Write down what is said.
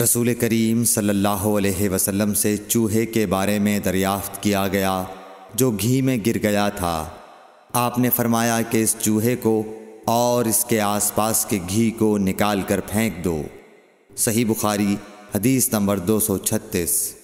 रसूल करीम सल्लल्लाहु अलैहि वसल्लम से चूहे के बारे में दरियाफ्त किया गया जो घी में गिर गया था आपने फरमाया कि इस चूहे को और इसके आसपास के घी को निकाल कर फेंक दो सही बुखारी हदीस नंबर दो सौ छत्तीस